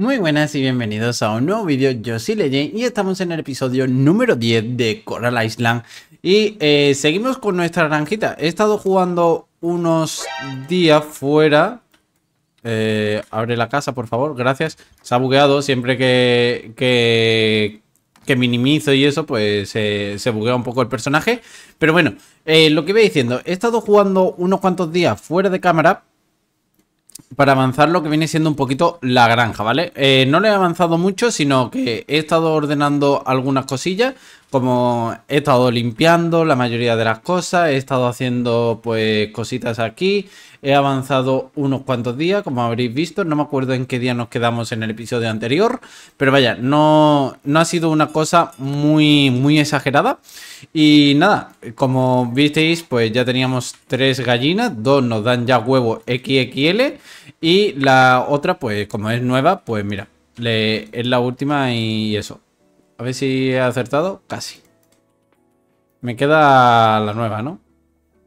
Muy buenas y bienvenidos a un nuevo vídeo, yo soy Leyen y estamos en el episodio número 10 de Coral Island y eh, seguimos con nuestra naranjita. He estado jugando unos días fuera. Eh, abre la casa, por favor, gracias. Se ha bugueado siempre que, minimizo y eso, pues se buguea un poco el personaje. Pero bueno, eh, lo que iba diciendo, he estado jugando unos cuantos días fuera de cámara para avanzar lo que viene siendo un poquito la granja, ¿vale? Eh, no le he avanzado mucho, sino que he estado ordenando algunas cosillas como he estado limpiando la mayoría de las cosas, he estado haciendo pues cositas aquí, he avanzado unos cuantos días, como habréis visto, no me acuerdo en qué día nos quedamos en el episodio anterior, pero vaya, no, no ha sido una cosa muy, muy exagerada. Y nada, como visteis, pues ya teníamos tres gallinas, dos nos dan ya huevo XXL y la otra pues como es nueva, pues mira, le, es la última y eso. A ver si he acertado. Casi. Me queda la nueva, ¿no?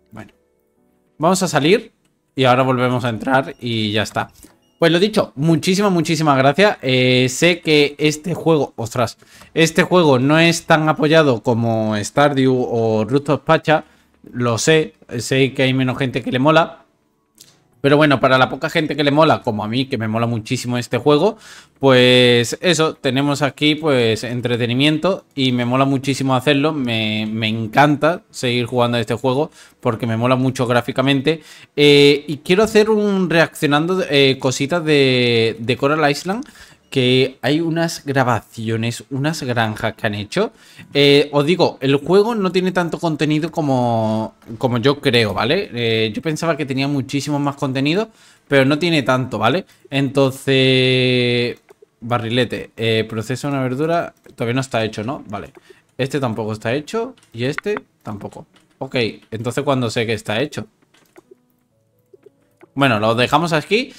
Bueno. Vamos a salir y ahora volvemos a entrar y ya está. Pues lo dicho, muchísimas, muchísimas gracias. Eh, sé que este juego, ostras, este juego no es tan apoyado como Stardew o of Pacha. Lo sé, sé que hay menos gente que le mola. Pero bueno, para la poca gente que le mola, como a mí, que me mola muchísimo este juego, pues eso, tenemos aquí pues entretenimiento y me mola muchísimo hacerlo. Me, encanta seguir jugando a este juego porque me mola mucho gráficamente. Eh, y quiero hacer un reaccionando eh, cositas de, de Coral Island que hay unas grabaciones, unas granjas que han hecho. Eh, os digo, el juego no tiene tanto contenido como, yo creo, ¿vale? Eh, yo pensaba que tenía muchísimo más contenido, pero no tiene tanto, ¿vale? Entonces, barrilete, eh, proceso de una verdura, todavía no está hecho, ¿no? Vale, este tampoco está hecho y este tampoco. Ok, entonces cuando sé que está hecho. Bueno, lo dejamos aquí.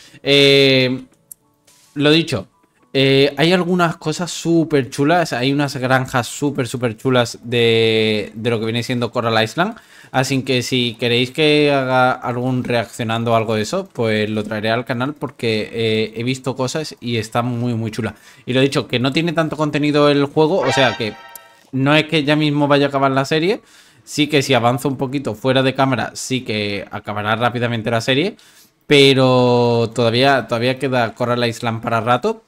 lo dicho, eh, hay algunas cosas súper chulas, hay unas granjas súper, súper chulas de, lo que viene siendo Coral Island. Así que si queréis que haga algún reaccionando o algo de eso, pues lo traeré al canal porque eh, he visto cosas y está muy, muy chula. Y lo he dicho, que no tiene tanto contenido el juego, o sea que no es que ya mismo vaya a acabar la serie. Sí que si avanza un poquito fuera de cámara, sí que acabará rápidamente la serie. Pero todavía, todavía queda Coral Island para rato.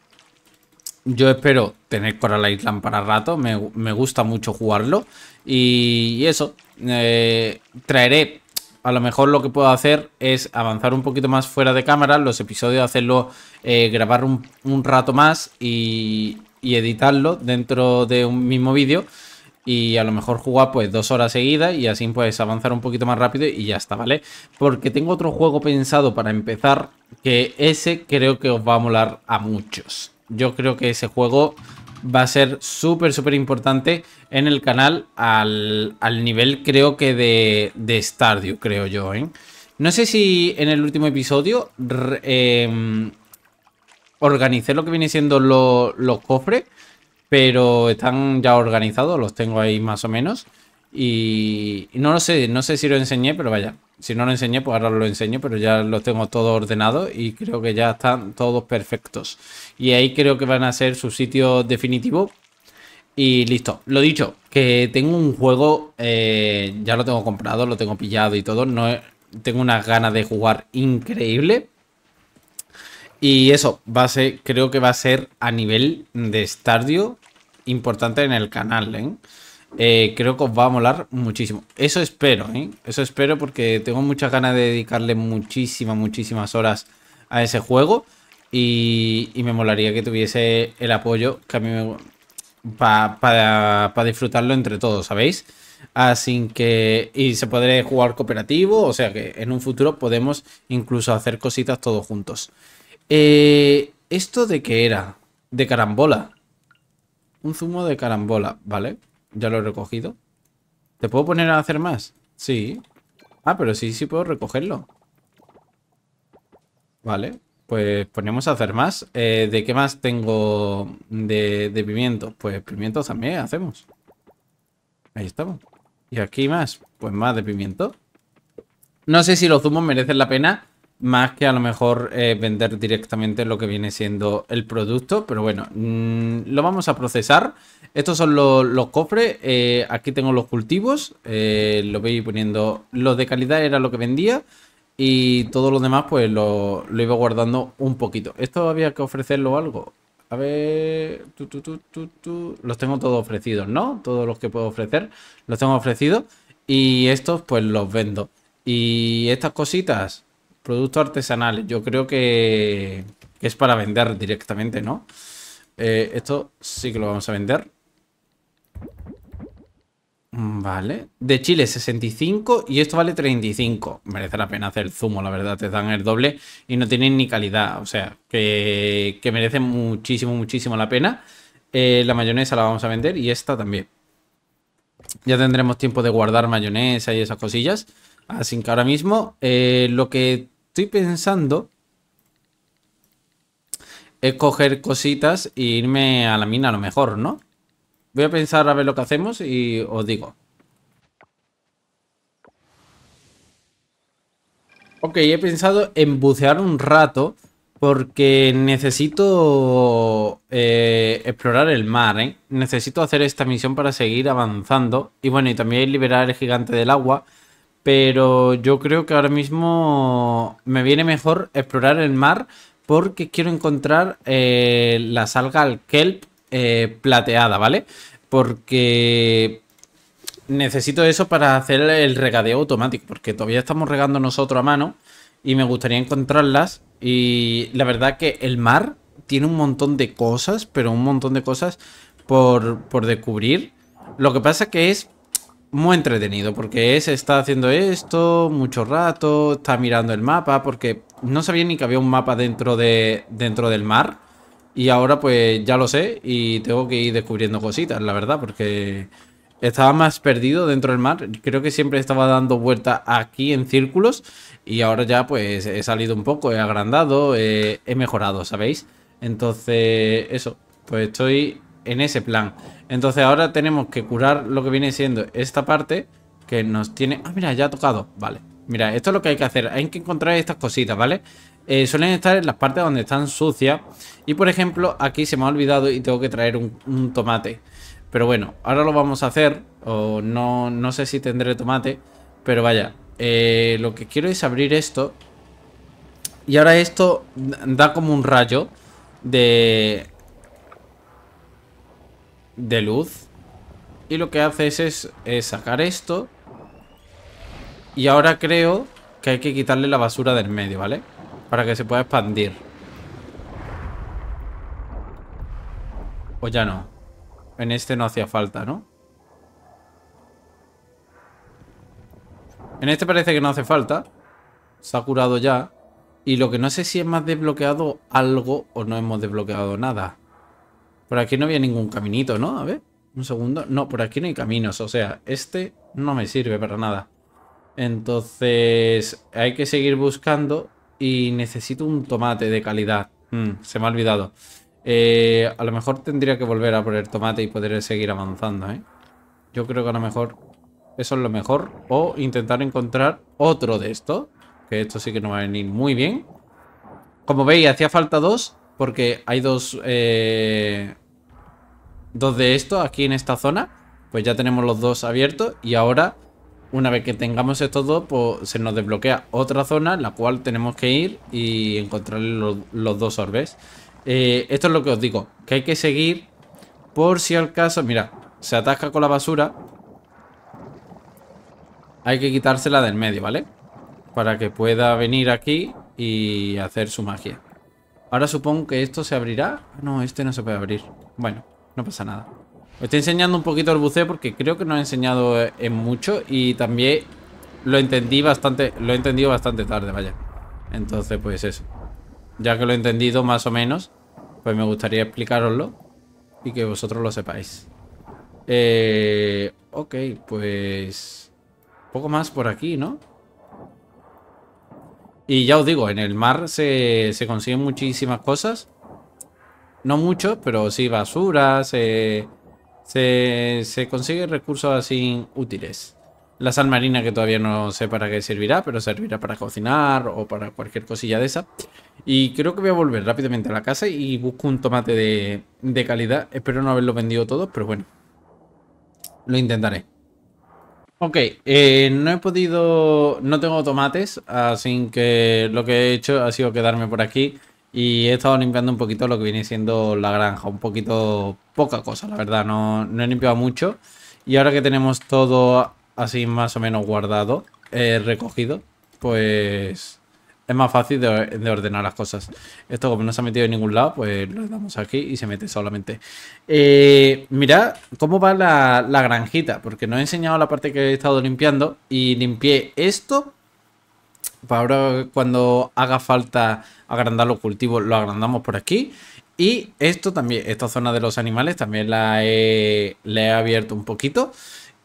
Yo espero tener Coral Island para rato, me, gusta mucho jugarlo. Y, eso, eh, traeré, a lo mejor lo que puedo hacer es avanzar un poquito más fuera de cámara, los episodios, hacerlo, eh, grabar un, rato más y, editarlo dentro de un mismo vídeo y a lo mejor jugar pues dos horas seguidas y así puedes avanzar un poquito más rápido y ya está, ¿vale? Porque tengo otro juego pensado para empezar que ese creo que os va a molar a muchos yo creo que ese juego va a ser súper, súper importante en el canal al, nivel creo que de, de, Stardew, creo yo. ¿eh? No sé si en el último episodio em, organicé lo que viene siendo los cofres, pero están ya organizados, los tengo ahí más o menos. Y, y no lo sé, no sé si lo enseñé, pero vaya, si no lo enseñé, pues ahora lo enseño, pero ya lo tengo todo ordenado y creo que ya están todos perfectos. Y ahí creo que van a ser su sitio definitivo. Y listo, lo dicho, que tengo un juego, eh, ya lo tengo comprado, lo tengo pillado y todo. No, tengo unas ganas de jugar increíble. Y eso, va a ser, creo que va a ser a nivel de estadio importante en el canal, ¿eh? Eh, creo que os va a molar muchísimo. Eso espero, ¿eh? Eso espero porque tengo muchas ganas de dedicarle muchísimas, muchísimas horas a ese juego. Y, me molaría que tuviese el apoyo que a mí me... Para disfrutarlo entre todos, ¿sabéis? Así que... Y se podrá jugar cooperativo, o sea que en un futuro podemos incluso hacer cositas todos juntos. Eh, ¿Esto de qué era? De carambola. Un zumo de carambola, ¿vale? Ya lo he recogido. ¿Te puedo poner a hacer más? Sí. Ah, pero sí, sí puedo recogerlo. Vale, pues ponemos a hacer más. Eh, ¿De qué más tengo de, pimiento? Pues pimientos también hacemos. Ahí estamos. ¿Y aquí más? Pues más de pimiento. No sé si los zumos merecen la pena más que a lo mejor eh, vender directamente lo que viene siendo el producto. Pero bueno, mm, lo vamos a procesar. Estos son los cofres. Eh, aquí tengo los cultivos. Eh, lo voy poniendo. Los de calidad era lo que vendía. Y todo lo demás, pues lo, iba guardando un poquito. Esto había que ofrecerlo algo. A ver. los tengo todos ofrecidos, ¿no? Todos los que puedo ofrecer, los tengo ofrecidos. Y estos, pues los vendo. Y estas cositas, Productos artesanales. Yo creo que, es para vender directamente, ¿no? Eh, esto sí que lo vamos a vender. Mm, vale. De Chile 65 y esto vale 35. Merece la pena hacer el zumo, la verdad. Te dan el doble y no tienen ni calidad. O sea, que, merece muchísimo, muchísimo la pena. Eh, la mayonesa la vamos a vender y esta también. Ya tendremos tiempo de guardar mayonesa y esas cosillas. Así que ahora mismo eh, lo que estoy pensando en coger cositas e irme a la mina a lo mejor, ¿no? Voy a pensar a ver lo que hacemos y os digo. Ok, he pensado en bucear un rato porque necesito eh, explorar el mar, ¿eh? Necesito hacer esta misión para seguir avanzando y bueno, y también liberar el gigante del agua pero yo creo que ahora mismo me viene mejor explorar el mar porque quiero encontrar eh, la salga al kelp eh, plateada, ¿vale? Porque necesito eso para hacer el regadeo automático, porque todavía estamos regando nosotros a mano y me gustaría encontrarlas. Y la verdad que el mar tiene un montón de cosas, pero un montón de cosas por, por descubrir. Lo que pasa que es muy entretenido porque se está haciendo esto mucho rato, está mirando el mapa porque no sabía ni que había un mapa dentro de dentro del mar y ahora pues ya lo sé y tengo que ir descubriendo cositas, la verdad, porque estaba más perdido dentro del mar. Creo que siempre estaba dando vueltas aquí en círculos y ahora ya pues he salido un poco, he agrandado, he mejorado, ¿sabéis? Entonces, eso, pues estoy en ese plan. Entonces ahora tenemos que curar lo que viene siendo esta parte que nos tiene... Ah, mira, ya ha tocado. Vale. Mira, esto es lo que hay que hacer. Hay que encontrar estas cositas, ¿vale? Eh, suelen estar en las partes donde están sucias. Y por ejemplo, aquí se me ha olvidado y tengo que traer un, tomate. Pero bueno, ahora lo vamos a hacer. O no, no sé si tendré tomate. Pero vaya, eh, lo que quiero es abrir esto. Y ahora esto da como un rayo de de luz. Y lo que hace es, es sacar esto. Y ahora creo que hay que quitarle la basura del medio, ¿vale? Para que se pueda expandir. O ya no. En este no hacía falta, ¿no? En este parece que no hace falta. Se ha curado ya. Y lo que no sé si hemos desbloqueado algo o no hemos desbloqueado nada. Por aquí no había ningún caminito, ¿no? A ver, un segundo. No, por aquí no hay caminos. O sea, este no me sirve para nada. Entonces, hay que seguir buscando y necesito un tomate de calidad. Mm, se me ha olvidado. Eh, a lo mejor tendría que volver a poner tomate y poder seguir avanzando, ¿eh? Yo creo que a lo mejor eso es lo mejor. O intentar encontrar otro de estos. Que esto sí que no va a venir muy bien. Como veis, hacía falta dos porque hay dos... Eh, dos de estos aquí en esta zona. Pues ya tenemos los dos abiertos. Y ahora, una vez que tengamos estos dos, pues se nos desbloquea otra zona en la cual tenemos que ir y encontrar los, dos orbes. Eh, esto es lo que os digo, que hay que seguir por si al caso... Mira, se atasca con la basura. Hay que quitársela del medio, ¿vale? Para que pueda venir aquí y hacer su magia. Ahora supongo que esto se abrirá. Ah, no, este no se puede abrir. Bueno, no pasa nada. Os estoy enseñando un poquito el buceo porque creo que no he enseñado eh, en mucho y también lo entendí bastante, lo he entendido bastante tarde, vaya. Entonces, pues eso. Ya que lo he entendido más o menos, pues me gustaría explicaroslo y que vosotros lo sepáis. Eh, ok, pues... Poco más por aquí, ¿no? Y ya os digo, en el mar se, se consiguen muchísimas cosas. No mucho, pero sí basura, se, se, se consiguen recursos así útiles. La sal marina que todavía no sé para qué servirá, pero servirá para cocinar o para cualquier cosilla de esa. Y creo que voy a volver rápidamente a la casa y busco un tomate de, de calidad. Espero no haberlo vendido todo, pero bueno. Lo intentaré. Ok, eh, no he podido, no tengo tomates, así que lo que he hecho ha sido quedarme por aquí y he estado limpiando un poquito lo que viene siendo la granja, un poquito, poca cosa, la verdad, no, no he limpiado mucho y ahora que tenemos todo así más o menos guardado, eh, recogido, pues es más fácil de, ordenar las cosas. Esto como no se ha metido en ningún lado, pues lo damos aquí y se mete solamente. Eh, mirad cómo va la, granjita, porque no he enseñado la parte que he estado limpiando y limpié esto para pues ahora cuando haga falta agrandar los cultivos, lo agrandamos por aquí. Y esto también, esta zona de los animales también la la he abierto un poquito.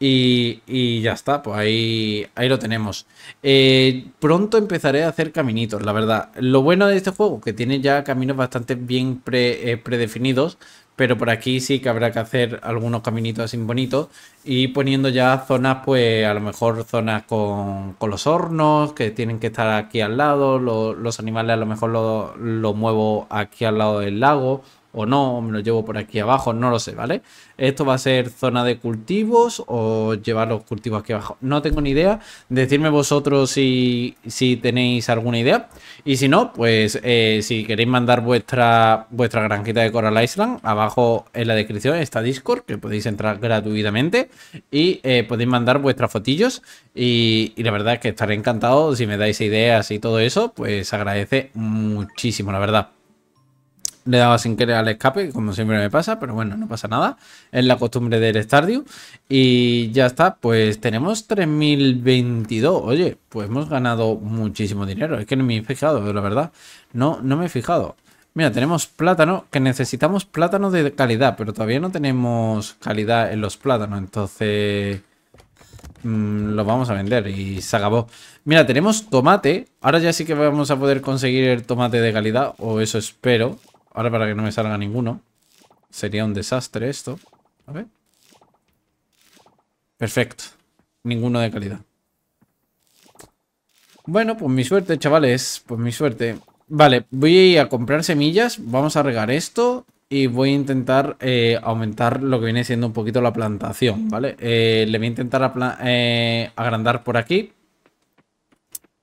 Y, ya está, pues ahí, ahí lo tenemos. Eh, pronto empezaré a hacer caminitos, la verdad. Lo bueno de este juego, que tiene ya caminos bastante bien eh, predefinidos, pero por aquí sí que habrá que hacer algunos caminitos así bonitos y poniendo ya zonas, pues a lo mejor zonas con, con los hornos que tienen que estar aquí al lado, los animales a lo mejor los lo muevo aquí al lado del lago o no, me lo llevo por aquí abajo, no lo sé, ¿vale? Esto va a ser zona de cultivos o llevar los cultivos aquí abajo. No tengo ni idea. Decidme vosotros si, si tenéis alguna idea. Y si no, pues eh, si queréis mandar vuestra, vuestra granjita de Coral Island, abajo en la descripción está Discord, que podéis entrar gratuitamente y eh, podéis mandar vuestras fotillos. Y, y la verdad es que estaré encantado si me dais ideas y todo eso, pues agradece muchísimo, la verdad. Le daba sin querer al escape, como siempre me pasa, pero bueno, no pasa nada. Es la costumbre del estadio Y ya está, pues tenemos 3022. Oye, pues hemos ganado muchísimo dinero. Es que no me he fijado, la verdad. No, no me he fijado. Mira, tenemos plátano, que necesitamos plátano de calidad, pero todavía no tenemos calidad en los plátanos, entonces mm, Lo los vamos a vender y se acabó. Mira, tenemos tomate, ahora ya sí que vamos a poder conseguir el tomate de calidad, o eso espero, Ahora para que no me salga ninguno. Sería un desastre esto. A ver. Perfecto. Ninguno de calidad. Bueno, pues mi suerte, chavales. Pues mi suerte. Vale, voy a comprar semillas. Vamos a regar esto. Y voy a intentar eh, aumentar lo que viene siendo un poquito la plantación, ¿vale? Eh, le voy a intentar eh, agrandar por aquí.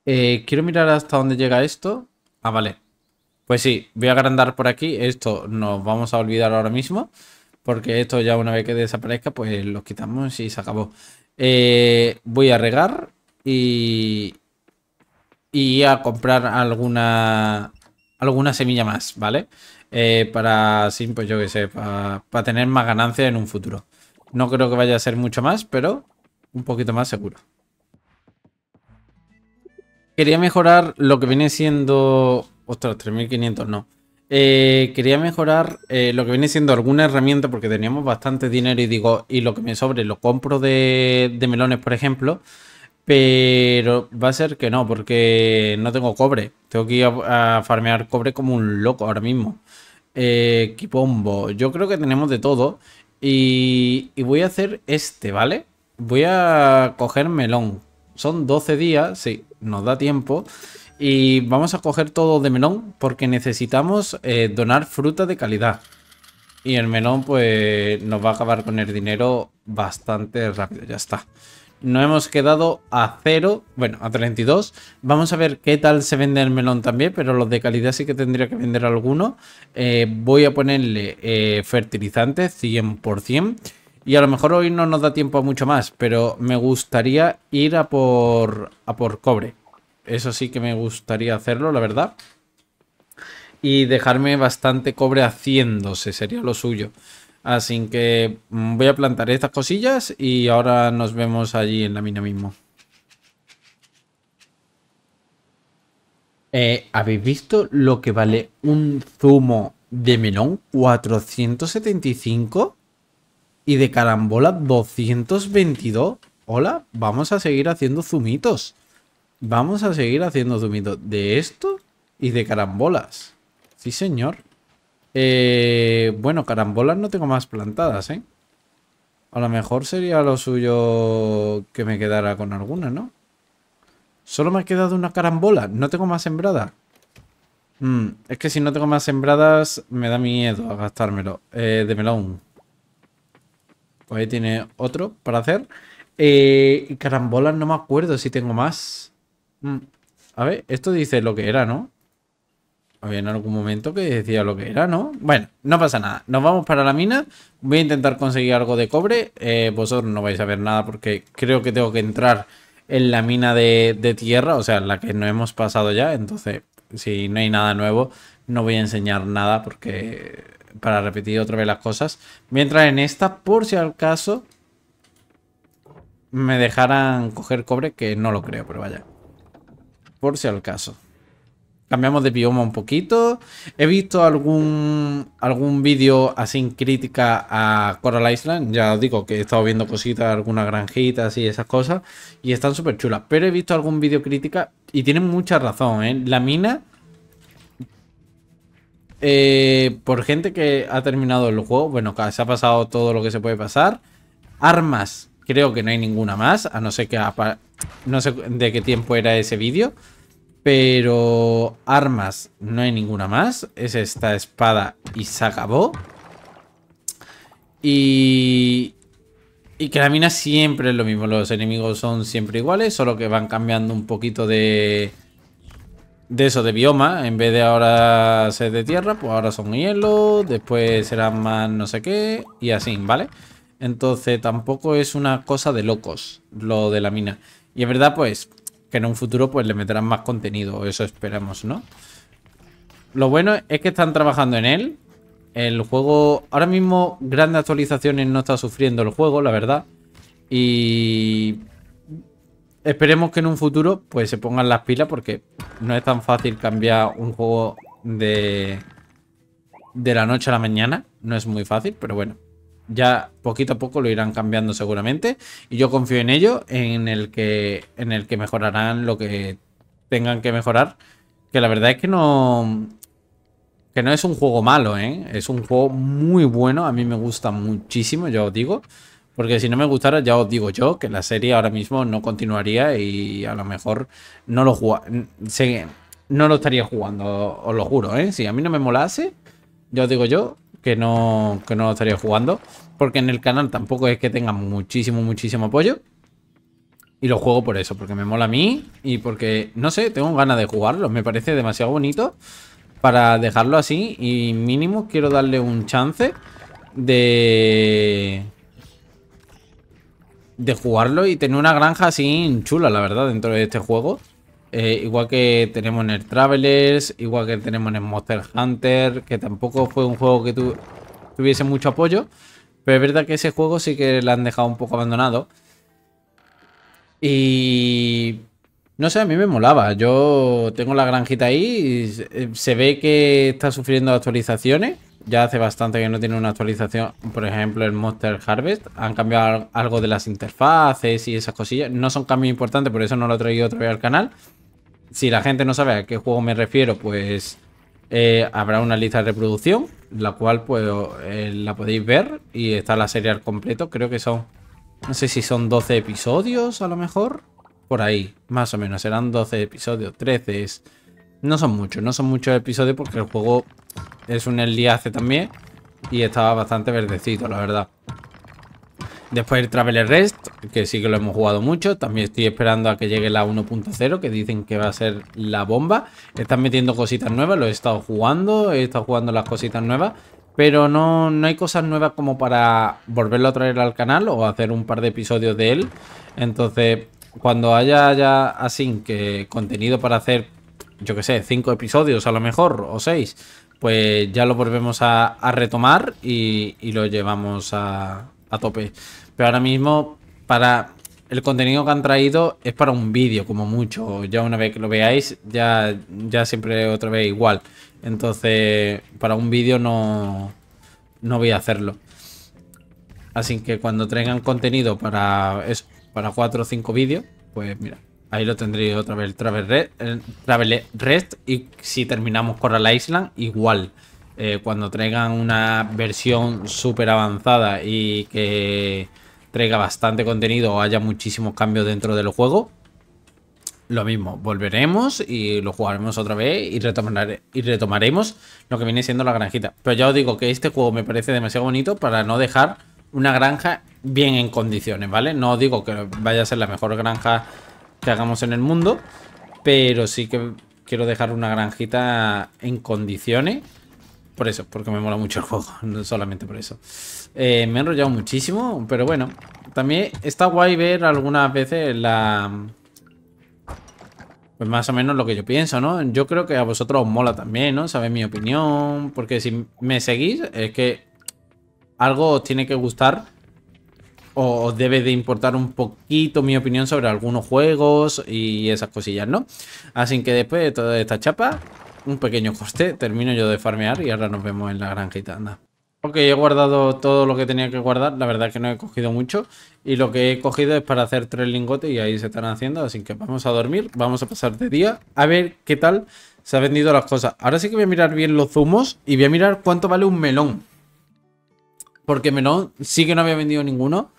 quiero mirar hasta dónde llega esto. Ah, vale. Pues sí, voy a agrandar por aquí. Esto nos vamos a olvidar ahora mismo. Porque esto ya una vez que desaparezca, pues lo quitamos y se acabó. Eh, voy a regar y, y a comprar alguna, alguna semilla más, ¿vale? Eh, para, sí, pues yo qué sé, para, para tener más ganancia en un futuro. No creo que vaya a ser mucho más, pero un poquito más seguro. Quería mejorar lo que viene siendo Ostras, 3500 no. Eh, quería mejorar eh, lo que viene siendo alguna herramienta porque teníamos bastante dinero y digo, y lo que me sobre lo compro de, melones, por ejemplo. Pero va a ser que no, porque no tengo cobre. Tengo que ir a, farmear cobre como un loco ahora mismo. Eh, Kipombo. Yo creo que tenemos de todo. Y, y, voy a hacer este, ¿vale? Voy a coger melón. Son 12 días, sí, nos da tiempo. Y vamos a coger todo de melón porque necesitamos eh, donar fruta de calidad. Y el melón pues nos va a acabar con el dinero bastante rápido, ya está. No hemos quedado a 0, bueno, a 32. Vamos a ver qué tal se vende el melón también, pero los de calidad sí que tendría que vender alguno. Eh, voy a ponerle eh, fertilizante 100%. Y a lo mejor hoy no nos da tiempo a mucho más, pero me gustaría ir a por, a por cobre. Eso sí que me gustaría hacerlo, la verdad. Y dejarme bastante cobre haciéndose, sería lo suyo. Así que mm, voy a plantar estas cosillas y ahora nos vemos allí en la mina mismo. Eh, ¿Habéis visto lo que vale un zumo de melón? 475 y de carambola 222. Hola, vamos a seguir haciendo zumitos. Vamos a seguir haciendo zumito de esto y de carambolas. Sí, señor. Eh, bueno, carambolas no tengo más plantadas, ¿eh? A lo mejor sería lo suyo que me quedara con alguna, ¿no? Solo me ha quedado una carambola. No tengo más sembrada. Mm, es que si no tengo más sembradas, me da miedo a gastármelo. Eh, de melón. Pues ahí tiene otro para hacer. Eh, carambolas no me acuerdo si tengo más. Mm. A ver, esto dice lo que era, ¿no? Había en algún momento que decía lo que era, ¿no? Bueno, no pasa nada. Nos vamos para la mina. Voy a intentar conseguir algo de cobre. Eh, vosotros no vais a ver nada porque creo que tengo que entrar en la mina de, tierra, o sea, la que no hemos pasado ya. Entonces, si no hay nada nuevo, no voy a enseñar nada porque para repetir otra vez las cosas. Voy a en esta por si al caso me dejaran coger cobre, que no lo creo, pero vaya por si al caso. Cambiamos de bioma un poquito. He visto algún, algún vídeo así en crítica a Coral Island. Ya os digo que he estado viendo cositas, algunas granjitas y esas cosas. Y están súper chulas. Pero he visto algún vídeo crítica y tienen mucha razón. ¿eh? La mina... Eh, por gente que ha terminado el juego, bueno, se ha pasado todo lo que se puede pasar. Armas, creo que no hay ninguna más, a no ser que no sé de qué tiempo era ese vídeo. Pero armas, no hay ninguna más. Es esta espada y se acabó. Y... Y que la mina siempre es lo mismo. Los enemigos son siempre iguales, solo que van cambiando un poquito de... De eso, de bioma. En vez de ahora ser de tierra, pues ahora son hielo. Después serán más no sé qué. Y así, ¿vale? Entonces tampoco es una cosa de locos lo de la mina. Y es verdad, pues, que en un futuro pues le meterán más contenido, eso esperamos, ¿no? Lo bueno es que están trabajando en él. El juego, ahora mismo, grandes actualizaciones no está sufriendo el juego, la verdad. Y esperemos que en un futuro pues se pongan las pilas porque no es tan fácil cambiar un juego de, de la noche a la mañana. No es muy fácil, pero bueno ya poquito a poco lo irán cambiando seguramente y yo confío en ello, en el que, en el que mejorarán lo que tengan que mejorar, que la verdad es que no que no es un juego malo, ¿eh? es un juego muy bueno, a mí me gusta muchísimo, ya os digo, porque si no me gustara ya os digo yo que la serie ahora mismo no continuaría y a lo mejor no lo no lo estaría jugando, os lo juro, ¿eh? si a mí no me molase, ya os digo yo que no, que no lo estaría jugando porque en el canal tampoco es que tenga muchísimo, muchísimo apoyo. Y lo juego por eso, porque me mola a mí y porque, no sé, tengo ganas de jugarlo. Me parece demasiado bonito para dejarlo así y mínimo quiero darle un chance de... De jugarlo y tener una granja así chula, la verdad, dentro de este juego. Eh, igual que tenemos en el Travelers, igual que tenemos en el Monster Hunter, que tampoco fue un juego que tuviese mucho apoyo. Pero es verdad que ese juego sí que lo han dejado un poco abandonado. Y... No sé, a mí me molaba. Yo tengo la granjita ahí y eh, se ve que está sufriendo actualizaciones. Ya hace bastante que no tiene una actualización. Por ejemplo, el Monster Harvest. Han cambiado algo de las interfaces y esas cosillas. No son cambios importantes, por eso no lo he traído otra vez al canal. Si la gente no sabe a qué juego me refiero, pues eh, habrá una lista de reproducción, la cual pues eh, la podéis ver y está la serie al completo. Creo que son, no sé si son 12 episodios a lo mejor, por ahí, más o menos, serán 12 episodios, 13 No son muchos, no son muchos episodios porque el juego es un hace también y estaba bastante verdecito, la verdad. Después el Traveler Rest, que sí que lo hemos jugado mucho. También estoy esperando a que llegue la 1.0, que dicen que va a ser la bomba. Están metiendo cositas nuevas, lo he estado jugando, he estado jugando las cositas nuevas. Pero no, no hay cosas nuevas como para volverlo a traer al canal o hacer un par de episodios de él. Entonces, cuando haya ya así que contenido para hacer, yo qué sé, 5 episodios a lo mejor, o 6, pues ya lo volvemos a, retomar y lo llevamos a, a tope. Pero ahora mismo, para el contenido que han traído es para un vídeo, como mucho. Ya una vez que lo veáis, ya, ya siempre otra vez igual. Entonces, para un vídeo no, no voy a hacerlo. Así que cuando traigan contenido para eso, para cuatro o cinco vídeos, pues mira, ahí lo tendréis otra vez el Travel, Rest. Eh, y si terminamos la Island, igual. Eh, cuando traigan una versión súper avanzada y que traiga bastante contenido o haya muchísimos cambios dentro del juego, lo mismo, volveremos y lo jugaremos otra vez y, y retomaremos lo que viene siendo la granjita. Pero ya os digo que este juego me parece demasiado bonito para no dejar una granja bien en condiciones, ¿vale? No os digo que vaya a ser la mejor granja que hagamos en el mundo, pero sí que quiero dejar una granjita en condiciones por eso, porque me mola mucho el juego, no solamente por eso. Eh, me he enrollado muchísimo, pero bueno. También está guay ver algunas veces la... Pues más o menos lo que yo pienso, ¿no? Yo creo que a vosotros os mola también, ¿no? Sabéis mi opinión, porque si me seguís es que algo os tiene que gustar o os debe de importar un poquito mi opinión sobre algunos juegos y esas cosillas, ¿no? Así que después de toda esta chapa, un pequeño coste. Termino yo de farmear y ahora nos vemos en la granjita, anda. Ok, he guardado todo lo que tenía que guardar. La verdad que no he cogido mucho. Y lo que he cogido es para hacer tres lingotes y ahí se están haciendo. Así que vamos a dormir, vamos a pasar de día. A ver qué tal se han vendido las cosas. Ahora sí que voy a mirar bien los zumos y voy a mirar cuánto vale un melón. Porque melón sí que no había vendido ninguno.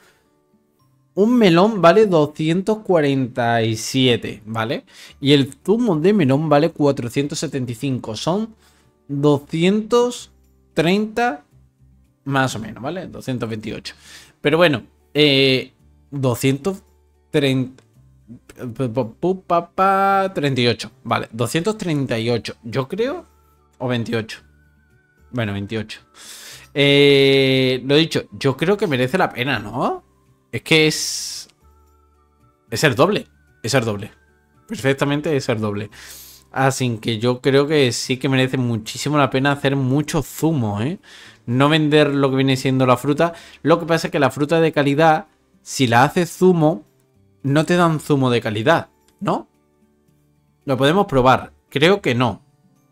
Un melón vale 247, ¿vale? Y el zumo de melón vale 475. Son 230 más o menos, ¿vale? 228. Pero bueno, eh, 230... 38, vale, 238, yo creo, o 28. Bueno, 28. Eh, lo lo dicho, yo creo que merece la pena, ¿no? Es que es... Es el doble. Es el doble. Perfectamente es el doble. Así que yo creo que sí que merece muchísimo la pena hacer mucho zumo, ¿eh? No vender lo que viene siendo la fruta. Lo que pasa es que la fruta de calidad, si la haces zumo, no te dan zumo de calidad, ¿no? Lo podemos probar. Creo que no.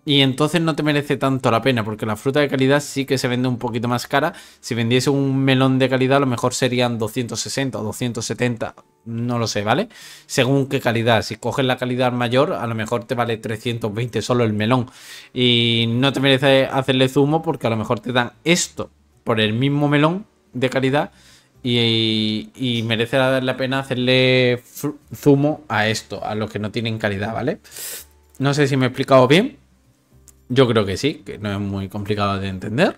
Y entonces no te merece tanto la pena, porque la fruta de calidad sí que se vende un poquito más cara. Si vendiese un melón de calidad, a lo mejor serían 260 o 270, no lo sé, ¿vale? Según qué calidad. Si coges la calidad mayor, a lo mejor te vale 320 solo el melón. Y no te merece hacerle zumo porque a lo mejor te dan esto por el mismo melón de calidad. Y, y, merece la pena hacerle zumo a esto, a los que no tienen calidad, ¿vale? No sé si me he explicado bien. Yo creo que sí, que no es muy complicado de entender.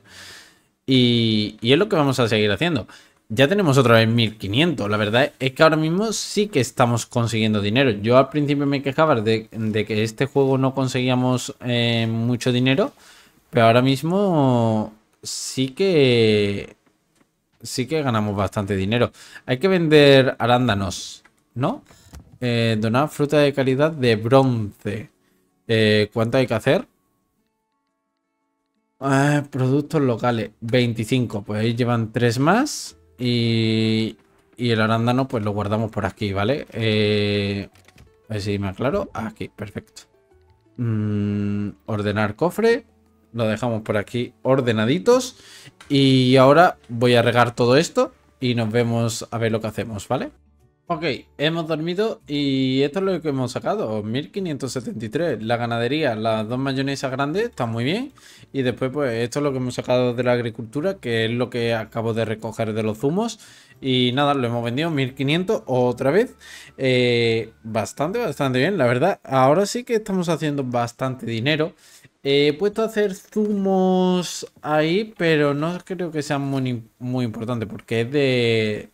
Y, es lo que vamos a seguir haciendo. Ya tenemos otra vez 1500. La verdad es que ahora mismo sí que estamos consiguiendo dinero. Yo al principio me quejaba de, que este juego no conseguíamos eh, mucho dinero. Pero ahora mismo sí que sí que ganamos bastante dinero. Hay que vender arándanos, ¿no? Eh, donar fruta de calidad de bronce. Eh, ¿Cuánto hay que hacer? Ah, productos locales, 25. Pues ahí llevan tres más. Y, el arándano, pues lo guardamos por aquí, ¿vale? Eh, a ver si me aclaro. Ah, aquí, perfecto. Mm, ordenar cofre. Lo dejamos por aquí ordenaditos. Y ahora voy a regar todo esto. Y nos vemos a ver lo que hacemos, ¿vale? Ok, hemos dormido y esto es lo que hemos sacado, 1573. La ganadería, las dos mayonesas grandes, está muy bien. Y después, pues, esto es lo que hemos sacado de la agricultura, que es lo que acabo de recoger de los zumos. Y nada, lo hemos vendido 1500 otra vez. Eh, bastante, bastante bien, la verdad. Ahora sí que estamos haciendo bastante dinero. Eh, he puesto a hacer zumos ahí, pero no creo que sea muy, muy importante porque es de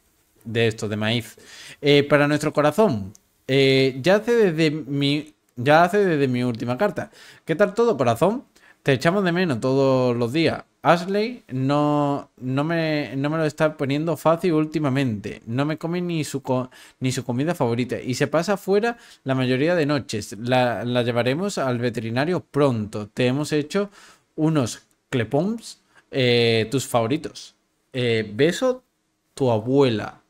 de esto, de maíz. Eh, para nuestro corazón, eh, ya, hace desde mi, ya hace desde mi última carta. ¿Qué tal todo, corazón? Te echamos de menos todos los días. Ashley no, no, me, me lo está poniendo fácil últimamente. No me come ni su, ni su comida favorita. Y se pasa fuera la mayoría de noches. La, llevaremos al veterinario pronto. Te hemos hecho unos clepons eh, tus favoritos. beso, tu abuela.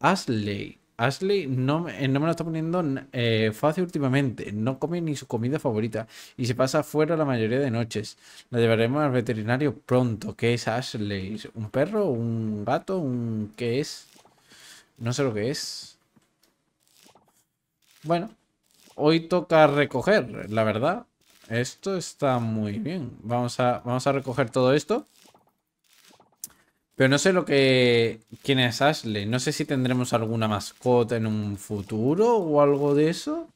Ashley. Ashley no, eh, no me lo está poniendo eh, fácil últimamente. No come ni su comida favorita y se pasa fuera la mayoría de noches. La llevaremos al veterinario pronto. ¿Qué es Ashley? ¿Un perro? ¿Un gato? ¿Un qué es? No sé lo que es. Bueno, hoy toca recoger, la verdad. Esto está muy bien. Vamos a, vamos a recoger todo esto. Pero no sé lo que. ¿Quién es Ashley? No sé si tendremos alguna mascota en un futuro o algo de eso.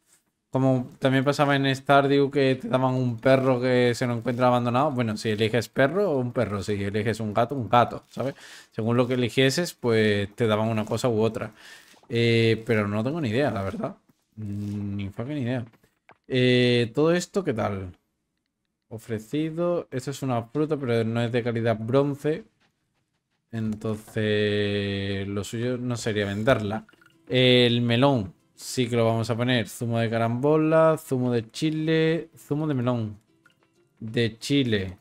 Como también pasaba en Stardew que te daban un perro que se lo encuentra abandonado. Bueno, si eliges perro, o un perro. Si eliges un gato, un gato, ¿sabes? Según lo que eligieses, pues te daban una cosa u otra. Eh, pero no tengo ni idea, la verdad. Mm, ni fucking idea. Eh, todo esto, ¿qué tal? Ofrecido. Esto es una fruta, pero no es de calidad bronce. Entonces, lo suyo no sería venderla. El melón, sí que lo vamos a poner. Zumo de carambola, zumo de chile, zumo de melón. De chile.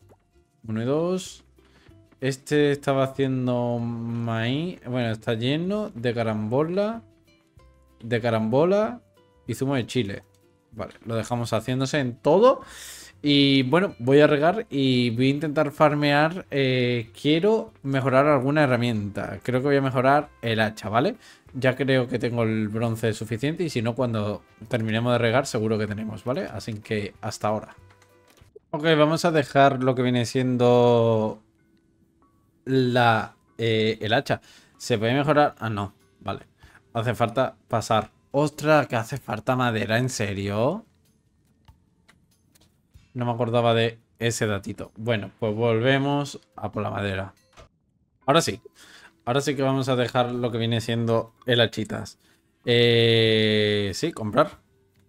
Uno y dos. Este estaba haciendo maíz. Bueno, está lleno de carambola. De carambola y zumo de chile. Vale, lo dejamos haciéndose en todo. Y bueno, voy a regar y voy a intentar farmear. Eh, quiero mejorar alguna herramienta. Creo que voy a mejorar el hacha, ¿vale? Ya creo que tengo el bronce suficiente y si no, cuando terminemos de regar seguro que tenemos, ¿vale? Así que hasta ahora. Ok, vamos a dejar lo que viene siendo eh, el hacha. ¿Se puede mejorar? Ah, no. Vale. Hace falta pasar. Ostras, que hace falta madera, ¿en serio? No me acordaba de ese datito. Bueno, pues volvemos a por la madera. Ahora sí. Ahora sí que vamos a dejar lo que viene siendo el hachitas. Eh, sí, comprar.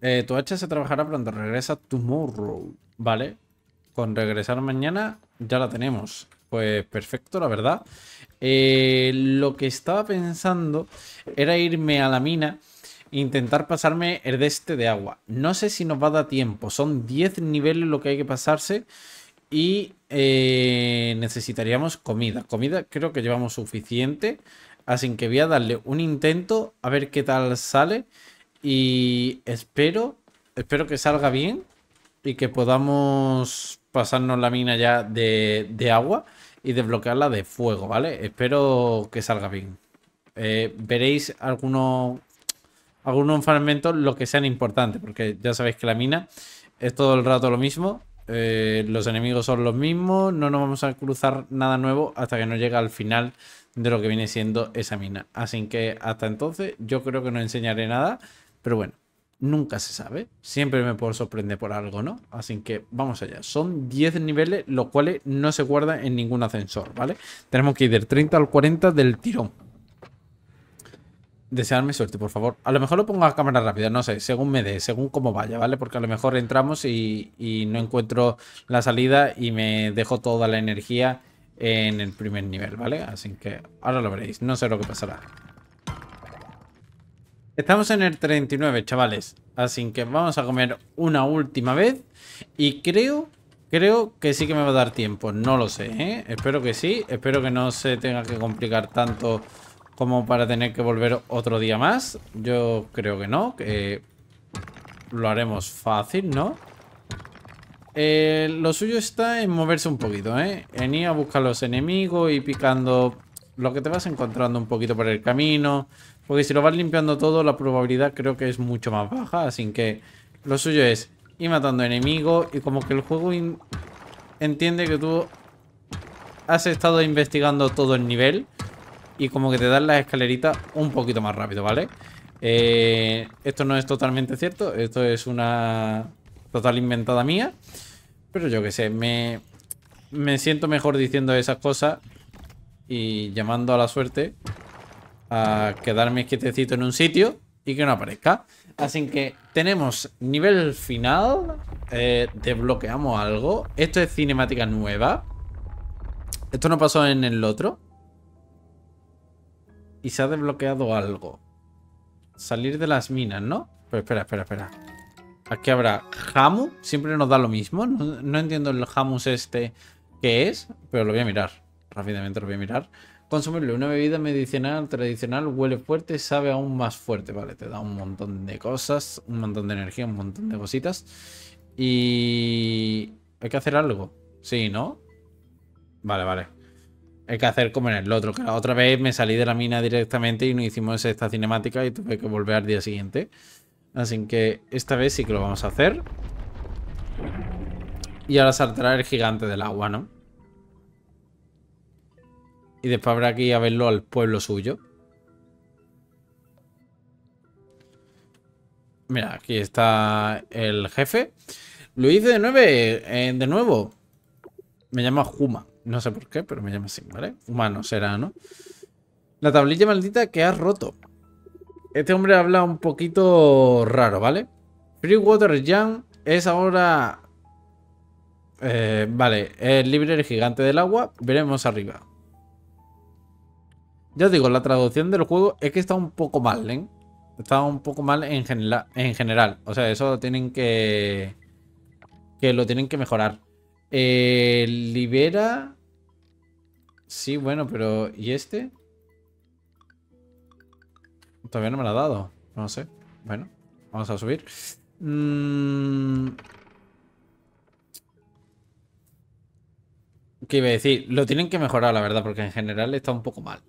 Eh, tu hacha se trabajará pronto. Regresa tomorrow. Vale. Con regresar mañana ya la tenemos. Pues perfecto, la verdad. Eh, lo que estaba pensando era irme a la mina intentar pasarme el de este de agua. No sé si nos va a dar tiempo. Son 10 niveles lo que hay que pasarse. Y eh, necesitaríamos comida. Comida creo que llevamos suficiente. Así que voy a darle un intento a ver qué tal sale. Y espero, espero que salga bien y que podamos pasarnos la mina ya de, de agua y desbloquearla de fuego, ¿vale? Espero que salga bien. Eh, veréis algunos algunos fragmentos lo que sean importantes, porque ya sabéis que la mina es todo el rato lo mismo, eh, los enemigos son los mismos, no nos vamos a cruzar nada nuevo hasta que no llega al final de lo que viene siendo esa mina. Así que hasta entonces yo creo que no enseñaré nada, pero bueno, nunca se sabe, siempre me puedo sorprender por algo, ¿no? Así que vamos allá, son 10 niveles los cuales no se guardan en ningún ascensor, ¿vale? Tenemos que ir del 30 al 40 del tirón. Desearme suerte, por favor. A lo mejor lo pongo a cámara rápida, no sé, según me dé, según cómo vaya, ¿vale? Porque a lo mejor entramos y, y no encuentro la salida y me dejo toda la energía en el primer nivel, ¿vale? Así que ahora lo veréis, no sé lo que pasará. Estamos en el 39, chavales. Así que vamos a comer una última vez. Y creo, creo que sí que me va a dar tiempo. No lo sé, ¿eh? Espero que sí. Espero que no se tenga que complicar tanto como para tener que volver otro día más. Yo creo que no, que lo haremos fácil, ¿no? Eh, lo suyo está en moverse un poquito, ¿eh? En ir a buscar los enemigos y picando lo que te vas encontrando un poquito por el camino. Porque si lo vas limpiando todo, la probabilidad creo que es mucho más baja. Así que lo suyo es ir matando enemigos y como que el juego entiende que tú has estado investigando todo el nivel y como que te dan las escaleritas un poquito más rápido, ¿vale? Eh, esto no es totalmente cierto, esto es una total inventada mía, pero yo que sé, me, me siento mejor diciendo esas cosas y llamando a la suerte a quedarme quietecito en un sitio y que no aparezca. Así que tenemos nivel final, eh, desbloqueamos algo, esto es cinemática nueva, esto no pasó en el otro. Y se ha desbloqueado algo. Salir de las minas, ¿no? Pero espera, espera, espera. Aquí habrá jamu, Siempre nos da lo mismo. No, entiendo el Hamus este que es, pero lo voy a mirar. Rápidamente lo voy a mirar. Consumirle Una bebida medicinal tradicional huele fuerte, sabe aún más fuerte. Vale, te da un montón de cosas, un montón de energía, un montón de cositas. Y... Hay que hacer algo. Sí, ¿no? Vale, vale. Hay que hacer como en el otro. Que la otra vez me salí de la mina directamente y no hicimos esta cinemática y tuve que volver al día siguiente. Así que esta vez sí que lo vamos a hacer. Y ahora saltará el gigante del agua, ¿no? Y después habrá que ir a verlo al pueblo suyo. Mira, aquí está el jefe. Luis de, nueve, eh, de nuevo. Me llama Juma. No sé por qué, pero me llama así, ¿vale? Humano será, ¿no? La tablilla maldita que has roto. Este hombre habla un poquito raro, ¿vale? Free Water jam es ahora... Eh, vale, el libre gigante del agua. Veremos arriba. Ya os digo, la traducción del juego es que está un poco mal, ¿eh? Está un poco mal en, en general. O sea, eso tienen que... Que lo tienen que mejorar. Eh, libera. Sí, bueno, pero ¿y este? Todavía no me lo ha dado. No sé. Bueno, vamos a subir. Mm. ¿Qué iba a decir? Lo tienen que mejorar, la verdad, porque en general está un poco mal.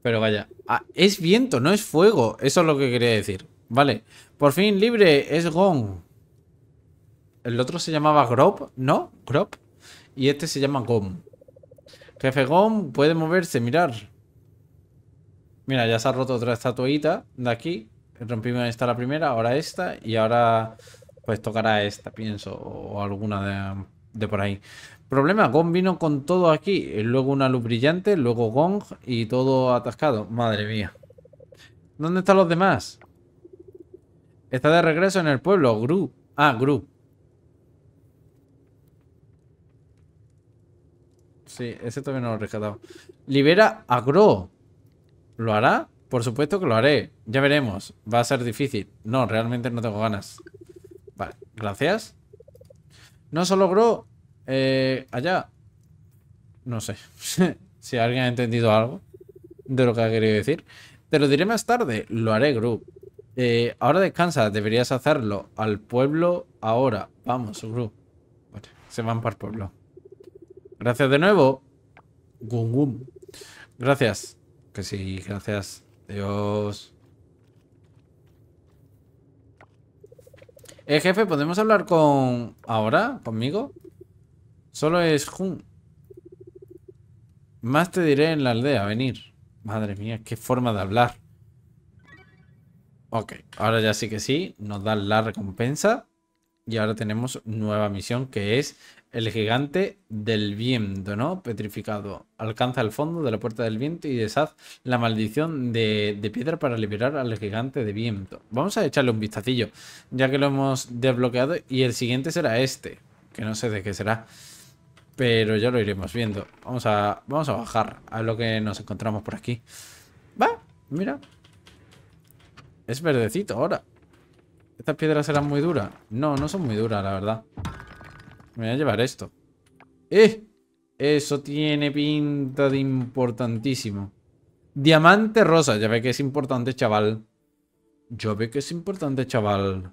Pero vaya. Ah, es viento, no es fuego. Eso es lo que quería decir. Vale. Por fin libre, es Gong. El otro se llamaba Grop, ¿no? Grop. Y este se llama GOM. Jefe GOM puede moverse, mirar. Mira, ya se ha roto otra estatuita de aquí. Rompimos esta la primera, ahora esta. Y ahora pues tocará esta, pienso. O alguna de, por ahí. Problema, GOM vino con todo aquí. Luego una luz brillante, luego Gong y todo atascado. Madre mía. ¿Dónde están los demás? Está de regreso en el pueblo, Gru. Ah, Gru. Sí, ese también no lo he rescatado. Libera a Gro. ¿Lo hará? Por supuesto que lo haré. Ya veremos. Va a ser difícil. No, realmente no tengo ganas. Vale, gracias. No solo Gro. Eh, allá. No sé. si alguien ha entendido algo de lo que ha querido decir. Te lo diré más tarde. Lo haré, Gro. Eh, ahora descansa. Deberías hacerlo al pueblo ahora. Vamos, Gru. se van para el pueblo. Gracias de nuevo. Gum, gum. Gracias. Que sí, gracias. Dios. Eh, jefe, ¿podemos hablar con... ahora? ¿Conmigo? Solo es Más te diré en la aldea, venir. Madre mía, qué forma de hablar. Ok, ahora ya sí que sí, nos dan la recompensa. Y ahora tenemos nueva misión que es el gigante del viento, ¿no? Petrificado. Alcanza el fondo de la puerta del viento y deshaz la maldición de, piedra para liberar al gigante de viento. Vamos a echarle un vistacillo, ya que lo hemos desbloqueado. Y el siguiente será este, que no sé de qué será. Pero ya lo iremos viendo. Vamos a, vamos a bajar a lo que nos encontramos por aquí. Va, mira. Es verdecito ahora. ¿Estas piedras serán muy duras? No, no son muy duras, la verdad. Me voy a llevar esto. ¡Eh! Eso tiene pinta de importantísimo. Diamante rosa. Ya ve que es importante, chaval. Yo ve que es importante, chaval.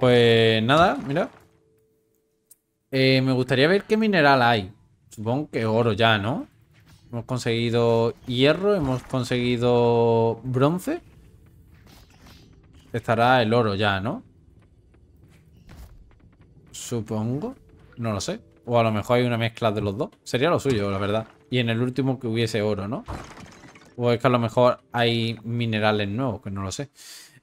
Pues nada, mira. Eh, me gustaría ver qué mineral hay. Supongo que oro ya, ¿no? Hemos conseguido hierro, hemos conseguido bronce. Estará el oro ya, ¿no? Supongo. No lo sé. O a lo mejor hay una mezcla de los dos. Sería lo suyo, la verdad. Y en el último que hubiese oro, ¿no? O es que a lo mejor hay minerales nuevos, que no lo sé.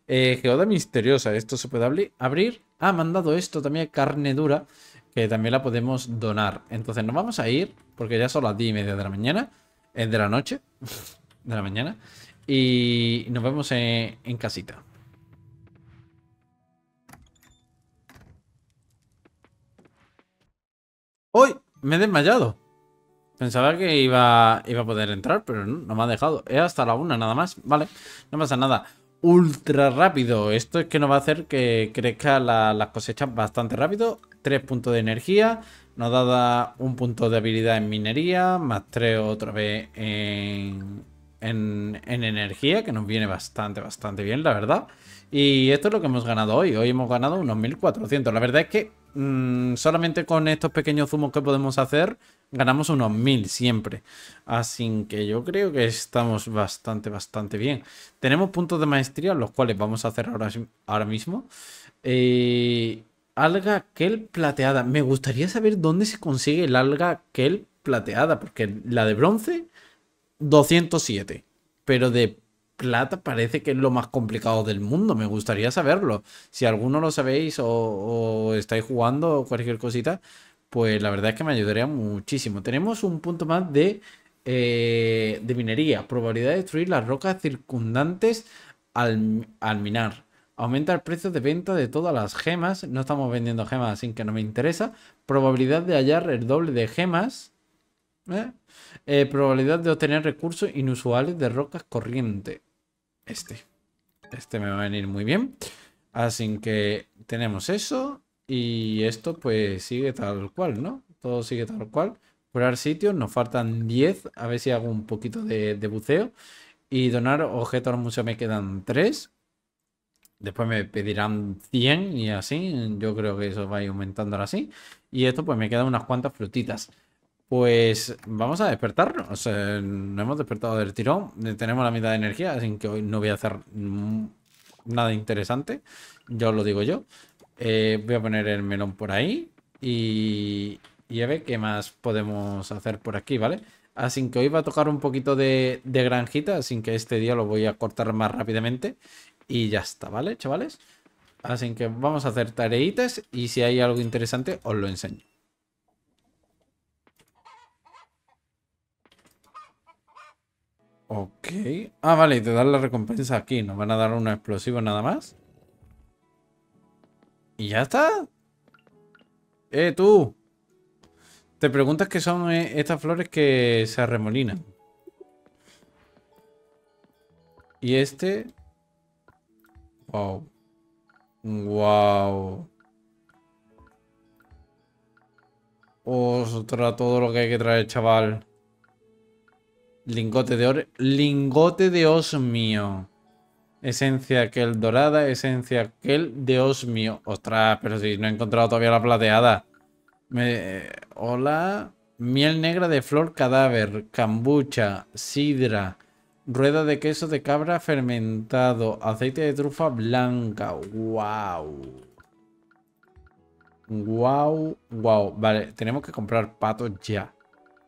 Eh, geoda misteriosa. Esto se puede abrir. Ah, ha mandado esto también carne dura, que también la podemos donar. Entonces nos vamos a ir, porque ya son las 10 y media de la mañana. Es de la noche. de la mañana. Y nos vemos en casita. ¡Uy! Me he desmayado. Pensaba que iba, iba a poder entrar, pero no, no me ha dejado. Es hasta la una nada más. Vale, no pasa nada. Ultra rápido. Esto es que nos va a hacer que crezca la, las cosechas bastante rápido. Tres puntos de energía. Nos da un punto de habilidad en minería. Más tres otra vez en, en energía. Que nos viene bastante, bastante bien, la verdad. Y esto es lo que hemos ganado hoy. Hoy hemos ganado unos 1400. La verdad es que Mm, solamente con estos pequeños zumos que podemos hacer, ganamos unos mil siempre. Así que yo creo que estamos bastante, bastante bien. Tenemos puntos de maestría, los cuales vamos a hacer ahora, ahora mismo. Eh, alga kel, plateada. Me gustaría saber dónde se consigue el alga kel, plateada, porque la de bronce, 207. Pero de plata parece que es lo más complicado del mundo. Me gustaría saberlo. Si alguno lo sabéis o, estáis jugando o cualquier cosita, pues la verdad es que me ayudaría muchísimo. Tenemos un punto más de, eh, minería. Probabilidad de destruir las rocas circundantes al, minar. Aumenta el precio de venta de todas las gemas. No estamos vendiendo gemas, así que no me interesa. Probabilidad de hallar el doble de gemas. ¿eh? Eh, probabilidad de obtener recursos inusuales de rocas corriente. Este. Este me va a venir muy bien. Así que tenemos eso. Y esto pues sigue tal cual, ¿no? Todo sigue tal cual. Curar sitios, nos faltan 10. A ver si hago un poquito de, de buceo. Y donar objetos al museo me quedan 3. Después me pedirán 100 y así. Yo creo que eso va a ir aumentando ahora sí. Y esto pues me quedan unas cuantas frutitas. Pues vamos a despertarnos. Eh, no hemos despertado del tirón. Eh, tenemos la mitad de energía, así que hoy no voy a hacer mm, nada interesante. Ya os lo digo yo. Eh, voy a poner el melón por ahí. Y, y, a ver qué más podemos hacer por aquí, ¿vale? Así que hoy va a tocar un poquito de, de granjita. Así que este día lo voy a cortar más rápidamente. Y ya está, ¿vale, chavales? Así que vamos a hacer tareitas. Y si hay algo interesante, os lo enseño. Ok. Ah, vale, y te dan la recompensa aquí. Nos van a dar un explosivo nada más. ¿Y ya está? ¡Eh, tú! Te preguntas qué son eh, estas flores que se arremolinan. Y este... Wow. Wow. Ostras, todo lo que hay que traer, chaval. Lingote de oro. Lingote de osmio. Esencia aquel dorada, esencia aquel de osmio. Ostras, pero si no he encontrado todavía la plateada. Me... Hola. Miel negra de flor cadáver, cambucha, sidra, rueda de queso de cabra fermentado, aceite de trufa blanca. ¡Wow! ¡Wow! ¡Wow! Vale, tenemos que comprar patos ya.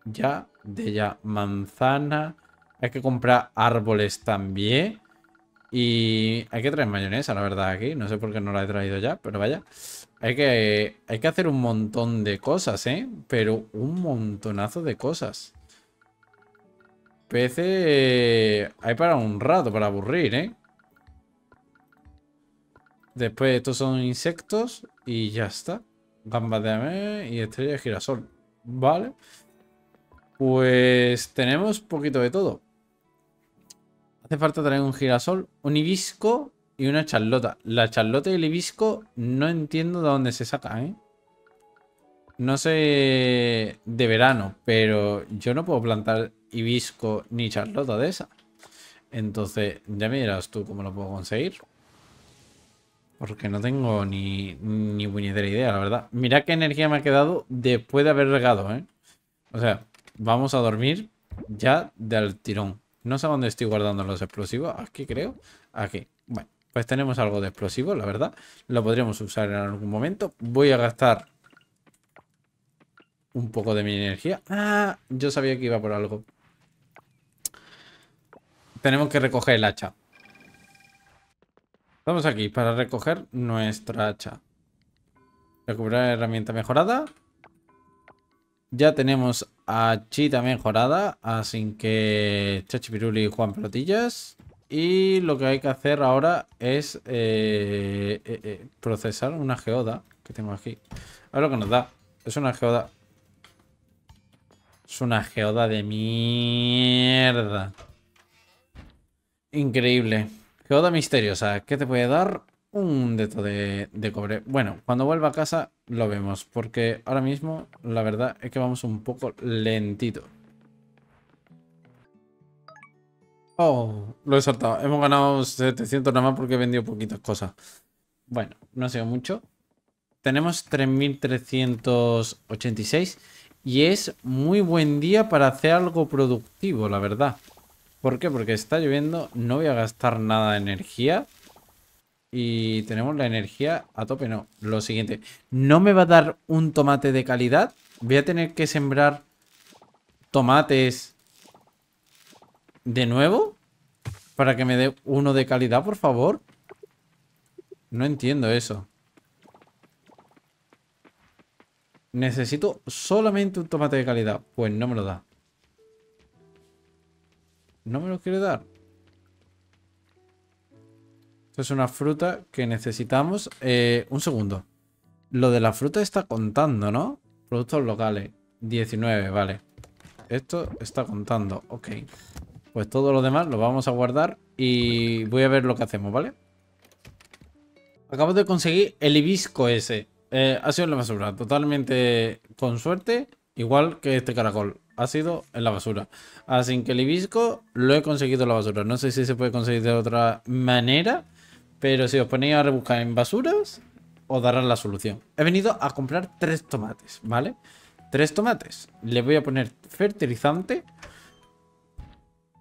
Ya de ella manzana. Hay que comprar árboles también. Y hay que traer mayonesa, la verdad, aquí. No sé por qué no la he traído ya, pero vaya. Hay que, hay que hacer un montón de cosas, ¿eh? Pero un montonazo de cosas. Peces. hay para un rato, para aburrir, ¿eh? Después estos son insectos y ya está. Gambas de ame y estrella de girasol. Vale. Pues tenemos poquito de todo. Hace falta traer un girasol, un hibisco y una charlota. La charlota y el hibisco no entiendo de dónde se saca, ¿eh? No sé de verano, pero yo no puedo plantar hibisco ni charlota de esa. Entonces, ya me tú cómo lo puedo conseguir. Porque no tengo ni, ni puñetera idea, la verdad. Mira qué energía me ha quedado después de haber regado, ¿eh? O sea, Vamos a dormir ya del tirón. No sé dónde estoy guardando los explosivos. Aquí creo. Aquí. Bueno, pues tenemos algo de explosivos, la verdad. Lo podríamos usar en algún momento. Voy a gastar un poco de mi energía. Ah, yo sabía que iba por algo. Tenemos que recoger el hacha. Estamos aquí para recoger nuestra hacha. Recuperar herramienta mejorada. Ya tenemos a Chi también jorada, así que Chachipiruli y Juan Pelotillas. Y lo que hay que hacer ahora es eh, eh, eh, procesar una geoda que tengo aquí. A ver lo que nos da. Es una geoda. Es una geoda de mierda. Increíble. Geoda misteriosa. ¿Qué te puede dar? un dedo de, cobre. Bueno, cuando vuelva a casa lo vemos, porque ahora mismo la verdad es que vamos un poco lentito. Oh, lo he saltado. Hemos ganado 700 nada más porque he vendido poquitas cosas. Bueno, no ha sido mucho. Tenemos 3386 y es muy buen día para hacer algo productivo, la verdad. ¿Por qué? Porque está lloviendo, no voy a gastar nada de energía y tenemos la energía a tope, no. Lo siguiente, no me va a dar un tomate de calidad. Voy a tener que sembrar tomates de nuevo para que me dé uno de calidad, por favor. No entiendo eso. Necesito solamente un tomate de calidad. Pues no me lo da. No me lo quiere dar es una fruta que necesitamos. Eh, un segundo. Lo de la fruta está contando, ¿no? Productos locales. 19, vale. Esto está contando. Ok. Pues todo lo demás lo vamos a guardar y voy a ver lo que hacemos, ¿vale? Acabo de conseguir el hibisco ese. Eh, ha sido en la basura. Totalmente con suerte. Igual que este caracol. Ha sido en la basura. Así que el hibisco lo he conseguido en la basura. No sé si se puede conseguir de otra manera. Pero si os ponéis a rebuscar en basuras, os darán la solución. He venido a comprar tres tomates, ¿vale? Tres tomates. Le voy a poner fertilizante.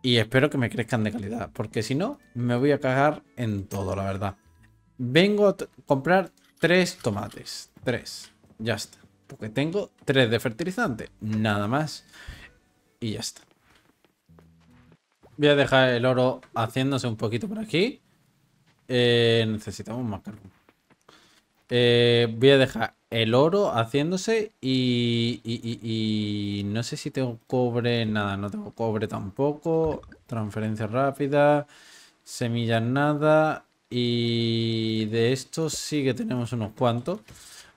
Y espero que me crezcan de calidad. Porque si no, me voy a cagar en todo, la verdad. Vengo a comprar tres tomates. Tres. Ya está. Porque tengo tres de fertilizante. Nada más. Y ya está. Voy a dejar el oro haciéndose un poquito por aquí. Eh, necesitamos más carbón eh, voy a dejar el oro haciéndose y, y, no sé si tengo cobre, nada, no tengo cobre tampoco. Transferencia rápida, semillas nada y de estos sí que tenemos unos cuantos.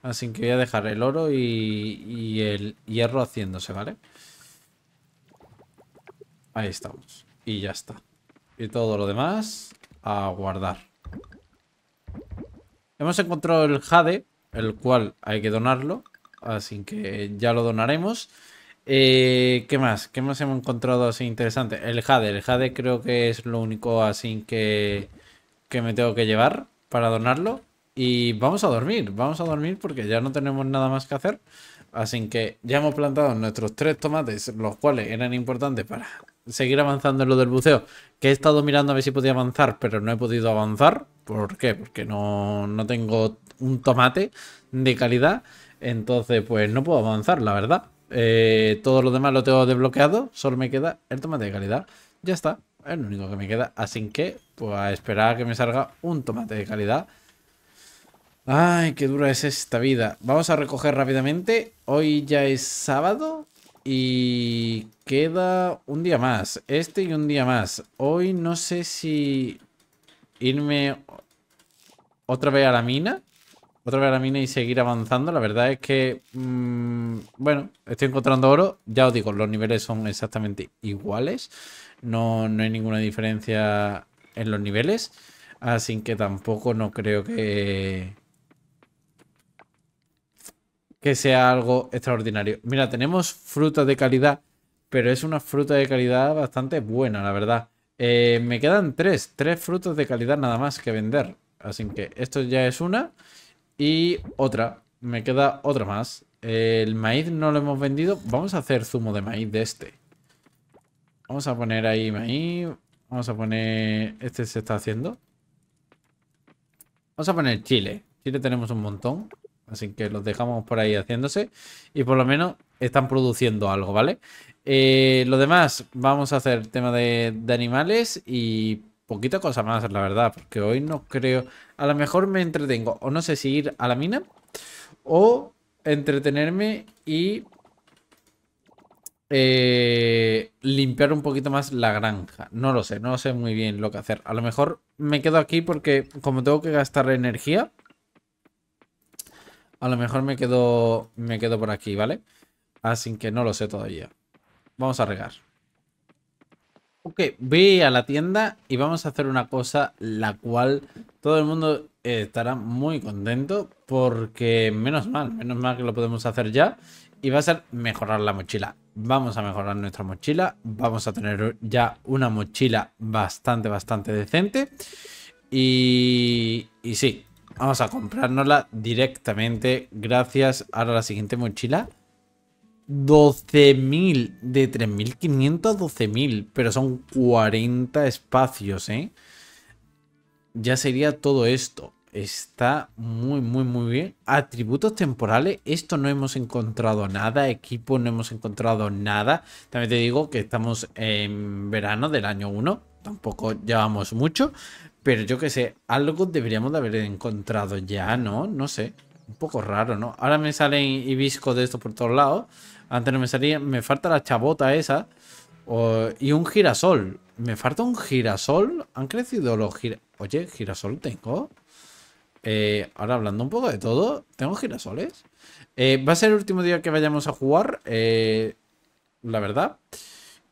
Así que voy a dejar el oro y, el hierro haciéndose, ¿vale? Ahí estamos. Y ya está. Y todo lo demás a guardar. Hemos encontrado el jade, el cual hay que donarlo. Así que ya lo donaremos. Eh, ¿Qué más? ¿Qué más hemos encontrado así interesante? El jade. El jade creo que es lo único así que, que me tengo que llevar para donarlo. Y vamos a dormir. Vamos a dormir porque ya no tenemos nada más que hacer. Así que ya hemos plantado nuestros tres tomates, los cuales eran importantes para seguir avanzando en lo del buceo. Que he estado mirando a ver si podía avanzar, pero no he podido avanzar. ¿Por qué? Porque no, tengo un tomate de calidad. Entonces, pues no puedo avanzar, la verdad. Eh, todo lo demás lo tengo desbloqueado. Solo me queda el tomate de calidad. Ya está. Es lo único que me queda. Así que, pues a esperar a que me salga un tomate de calidad. Ay, qué dura es esta vida. Vamos a recoger rápidamente. Hoy ya es sábado y queda un día más. Este y un día más. Hoy no sé si irme otra vez a la mina. Otra vez a la mina y seguir avanzando. La verdad es que, mm, bueno, estoy encontrando oro. Ya os digo, los niveles son exactamente iguales. No, no hay ninguna diferencia en los niveles. Así que tampoco no creo que que sea algo extraordinario. Mira, tenemos fruta de calidad, pero es una fruta de calidad bastante buena, la verdad. Eh, me quedan tres, tres frutas de calidad nada más que vender. Así que esto ya es una y otra. Me queda otra más. el maíz no lo hemos vendido. Vamos a hacer zumo de maíz de este. Vamos a poner ahí maíz. Vamos a poner... Este se está haciendo. Vamos a poner chile. Chile tenemos un montón. Así que los dejamos por ahí haciéndose y por lo menos están produciendo algo, ¿vale? Eh, lo demás, vamos a hacer tema de, animales y poquita cosa más, la verdad, porque hoy no creo... A lo mejor me entretengo, o no sé si ir a la mina, o entretenerme y eh, limpiar un poquito más la granja. No lo sé, no sé muy bien lo que hacer. A lo mejor me quedo aquí porque como tengo que gastar energía, a lo mejor me quedo, me quedo por aquí, ¿vale? Así ah, que no lo sé todavía. Vamos a regar. Ok, voy a la tienda y vamos a hacer una cosa la cual todo el mundo eh, estará muy contento porque menos mal, menos mal que lo podemos hacer ya y va a ser mejorar la mochila. Vamos a mejorar nuestra mochila, vamos a tener ya una mochila bastante, bastante decente y, y sí, Vamos a comprárnosla directamente. Gracias. Ahora la siguiente mochila. 12.000. De 3.500 12.000. Pero son 40 espacios, ¿eh? Ya sería todo esto. Está muy, muy, muy bien. Atributos temporales. Esto no hemos encontrado nada. Equipo no hemos encontrado nada. También te digo que estamos en verano del año 1. Tampoco llevamos mucho. Pero yo qué sé, algo deberíamos de haber encontrado ya, ¿no? No sé. Un poco raro, ¿no? Ahora me salen hibisco de esto por todos lados. Antes no me salía. Me falta la chabota esa. y un girasol. Me falta un girasol. Han crecido los girasol. Oye, girasol tengo. Eh, ahora hablando un poco de todo, tengo girasoles. Eh, va a ser el último día que vayamos a jugar, eh, la verdad.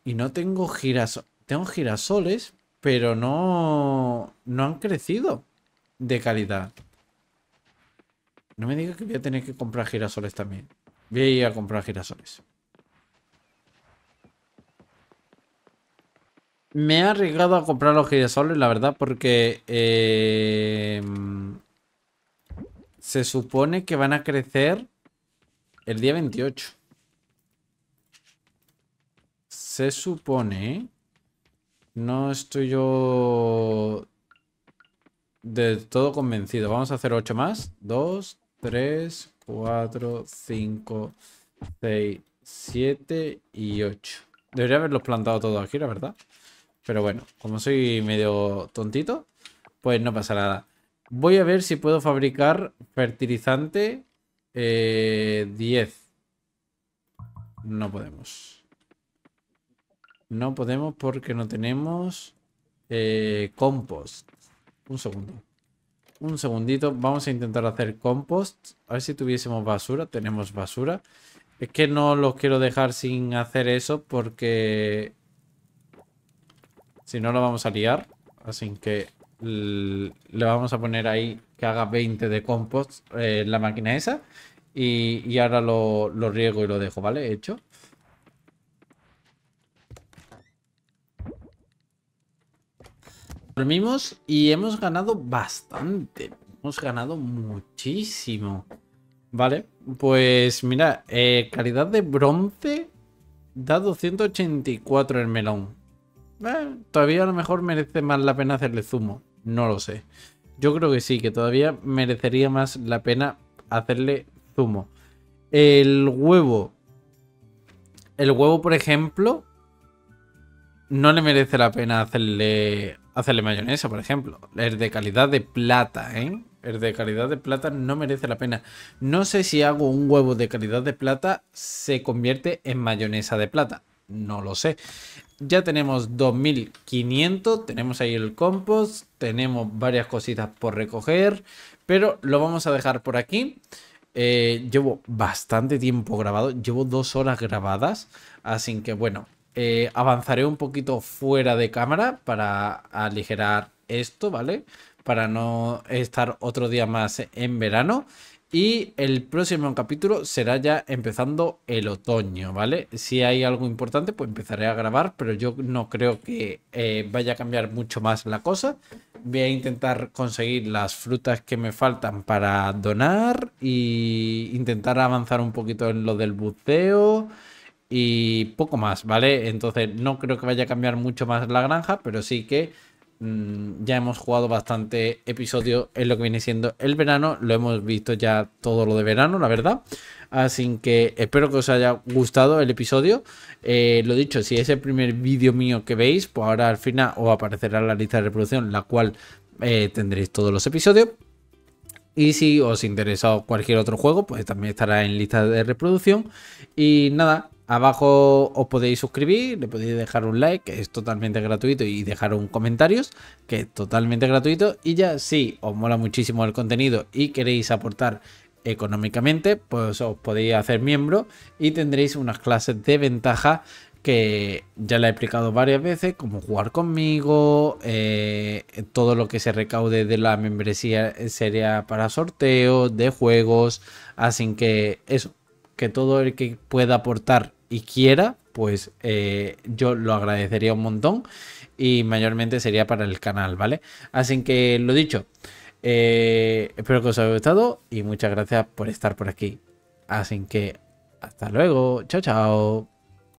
Y no tengo girasoles. Tengo girasoles, pero no no han crecido de calidad. No me diga que voy a tener que comprar girasoles también. Voy a ir a comprar girasoles. Me he arriesgado a comprar los girasoles, la verdad, porque eh, se supone que van a crecer el día 28. Se supone... No estoy yo de todo convencido. Vamos a hacer 8 más. 2, 3, 4, 5, 6, 7 y 8. Debería haberlos plantado todos aquí, la verdad. Pero bueno, como soy medio tontito, pues no pasa nada. Voy a ver si puedo fabricar fertilizante 10. Eh, no podemos. No podemos porque no tenemos eh, compost. Un segundo. Un segundito. Vamos a intentar hacer compost. A ver si tuviésemos basura. Tenemos basura. Es que no los quiero dejar sin hacer eso porque... Si no, lo vamos a liar. Así que le vamos a poner ahí que haga 20 de compost en eh, la máquina esa. Y, ahora lo, lo riego y lo dejo, ¿vale? Hecho. Dormimos y hemos ganado bastante. Hemos ganado muchísimo. Vale, pues mira, eh, calidad de bronce da 284 el melón. Eh, todavía a lo mejor merece más la pena hacerle zumo. No lo sé. Yo creo que sí, que todavía merecería más la pena hacerle zumo. El huevo. El huevo, por ejemplo, no le merece la pena hacerle hacerle mayonesa, por ejemplo. Es de calidad de plata, ¿eh? Es de calidad de plata no merece la pena. No sé si hago un huevo de calidad de plata se convierte en mayonesa de plata. No lo sé. Ya tenemos 2500, tenemos ahí el compost, tenemos varias cositas por recoger, pero lo vamos a dejar por aquí. Eh, llevo bastante tiempo grabado, llevo dos horas grabadas, así que bueno, eh, avanzaré un poquito fuera de cámara para aligerar esto, ¿vale? Para no estar otro día más en verano. Y el próximo capítulo será ya empezando el otoño, ¿vale? Si hay algo importante, pues empezaré a grabar, pero yo no creo que eh, vaya a cambiar mucho más la cosa. Voy a intentar conseguir las frutas que me faltan para donar y intentar avanzar un poquito en lo del buceo y poco más, ¿vale? Entonces no creo que vaya a cambiar mucho más la granja, pero sí que mm, ya hemos jugado bastante episodio en lo que viene siendo el verano, lo hemos visto ya todo lo de verano, la verdad. Así que espero que os haya gustado el episodio. Eh, lo dicho, si es el primer vídeo mío que veis, pues ahora al final os aparecerá la lista de reproducción, la cual eh, tendréis todos los episodios. Y si os interesa cualquier otro juego, pues también estará en lista de reproducción. Y nada, Abajo os podéis suscribir, le podéis dejar un like, que es totalmente gratuito, y dejar un comentarios, que es totalmente gratuito. Y ya si os mola muchísimo el contenido y queréis aportar económicamente, pues os podéis hacer miembro y tendréis unas clases de ventaja que ya la he explicado varias veces, como jugar conmigo, eh, todo lo que se recaude de la membresía sería para sorteos de juegos, así que eso, que todo el que pueda aportar y quiera, pues eh, yo lo agradecería un montón y mayormente sería para el canal, ¿vale? Así que lo dicho, eh, espero que os haya gustado y muchas gracias por estar por aquí. Así que hasta luego, chao chao.